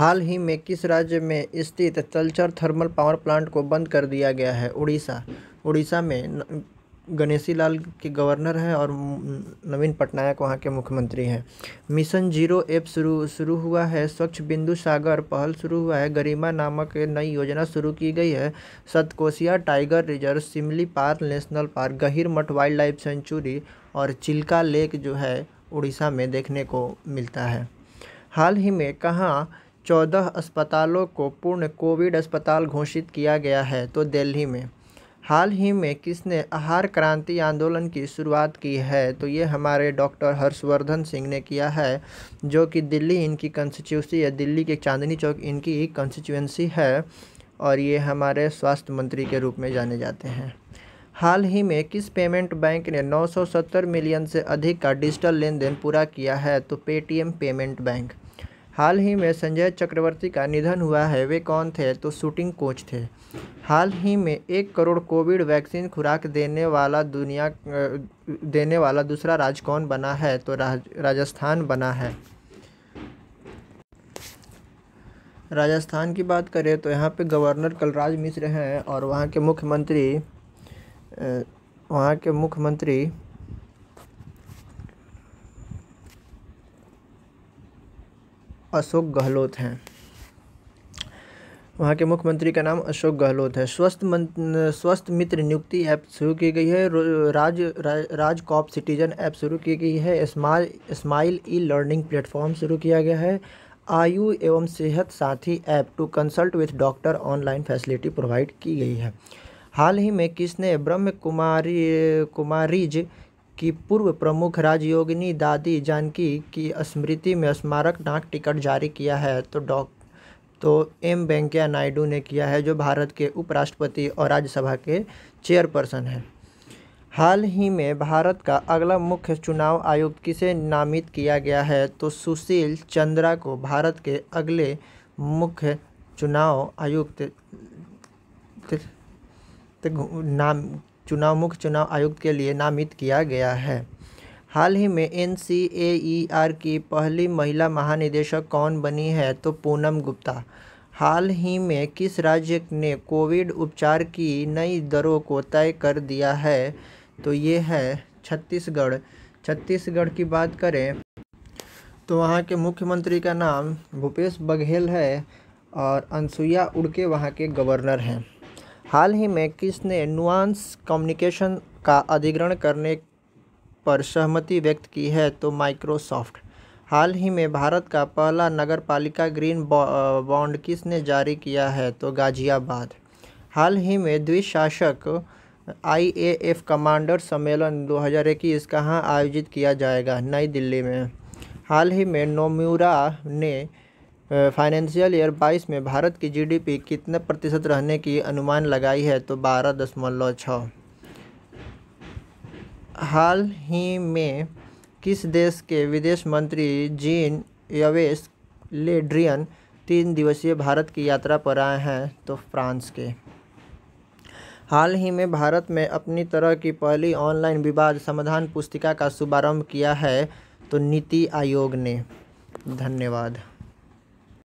हाल ही में किस राज्य में स्थित तलचर थर्मल पावर प्लांट को बंद कर दिया गया है उड़ीसा उड़ीसा में गणेशी लाल के गवर्नर हैं और नवीन पटनायक वहाँ के मुख्यमंत्री हैं मिशन जीरो ऐप शुरू शुरू हुआ है स्वच्छ बिंदु सागर पहल शुरू हुआ है गरिमा नामक नई योजना शुरू की गई है Satkosia tiger reserve Simli park national park Gahirmatha wild life sanctuary और चिल्का लेक जो है उड़ीसा में देखने को मिलता है हाल ही में कहाँ चौदह अस्पतालों को पूर्ण कोविड अस्पताल घोषित किया गया है तो दिल्ली में हाल ही में किसने आहार क्रांति आंदोलन की शुरुआत की है तो ये हमारे डॉक्टर हर्षवर्धन सिंह ने किया है जो कि दिल्ली इनकी कंस्टिट्यूसी है दिल्ली के चांदनी चौक इनकी कंस्टिट्यूंसी है और ये हमारे स्वास्थ्य मंत्री के रूप में जाने जाते हैं हाल ही में किस पेमेंट बैंक ने 970 मिलियन से अधिक का डिजिटल लेन देन पूरा किया है तो पेटीएम पेमेंट बैंक हाल ही में संजय चक्रवर्ती का निधन हुआ है वे कौन थे तो शूटिंग कोच थे हाल ही में एक करोड़ कोविड वैक्सीन खुराक देने वाला दुनिया देने वाला दूसरा राज्य कौन बना है तो राज, राजस्थान बना है राजस्थान की बात करें तो यहाँ पे गवर्नर कलराज मिश्र हैं और वहाँ के मुख्यमंत्री वहाँ के मुख्यमंत्री अशोक गहलोत हैं वहाँ के मुख्यमंत्री का नाम अशोक गहलोत है स्वस्थ स्वस्थ मित्र नियुक्ति ऐप शुरू की गई है राज रा, राज कॉप सिटीजन ऐप शुरू की गई है smile smile e learning platform शुरू किया गया है आयु एवं सेहत साथी app to consult with doctor online facility provide की गई है हाल ही में किसने ब्रह्म कुमारी कुमारीज की पूर्व प्रमुख राजयोगिनी दादी जानकी की स्मृति में स्मारक डाक टिकट जारी किया है तो डॉ तो एम वेंकैया नायडू ने किया है जो भारत के उपराष्ट्रपति और राज्यसभा के चेयरपर्सन हैं हाल ही में भारत का अगला मुख्य चुनाव आयुक्त किसे नामित किया गया है तो सुशील चंद्रा को भारत के अगले मुख्य चुनाव आयुक्त नाम चुनाव मुख्य चुनाव आयुक्त के लिए नामित किया गया है हाल ही में एन की पहली महिला महानिदेशक कौन बनी है तो पूनम गुप्ता हाल ही में किस राज्य ने कोविड उपचार की नई दरों को तय कर दिया है तो ये है छत्तीसगढ़ छत्तीसगढ़ की बात करें तो वहाँ के मुख्यमंत्री का नाम भूपेश बघेल है और अनसुईया उड़के वहाँ के गवर्नर हैं हाल ही में किसने नुआंस कम्युनिकेशन का अधिग्रहण करने पर सहमति व्यक्त की है तो माइक्रोसॉफ्ट हाल ही में भारत का पहला नगर पालिका ग्रीन बॉन्ड किसने जारी किया है तो गाजियाबाद हाल ही में द्विशासक आई ए एफ कमांडर सम्मेलन दो हज़ार इक्कीस कहाँ आयोजित किया जाएगा नई दिल्ली में हाल ही में नोम्यूरा ने फाइनेंशियल ईयर 22 में भारत की जीडीपी कितने प्रतिशत रहने की अनुमान लगाई है तो बारह दशमलव छः हाल ही में किस देश के विदेश मंत्री जीन यवेस लेड्रियन तीन दिवसीय भारत की यात्रा पर आए हैं तो फ्रांस के हाल ही में भारत में अपनी तरह की पहली ऑनलाइन विवाद समाधान पुस्तिका का शुभारंभ किया है तो नीति आयोग ने धन्यवाद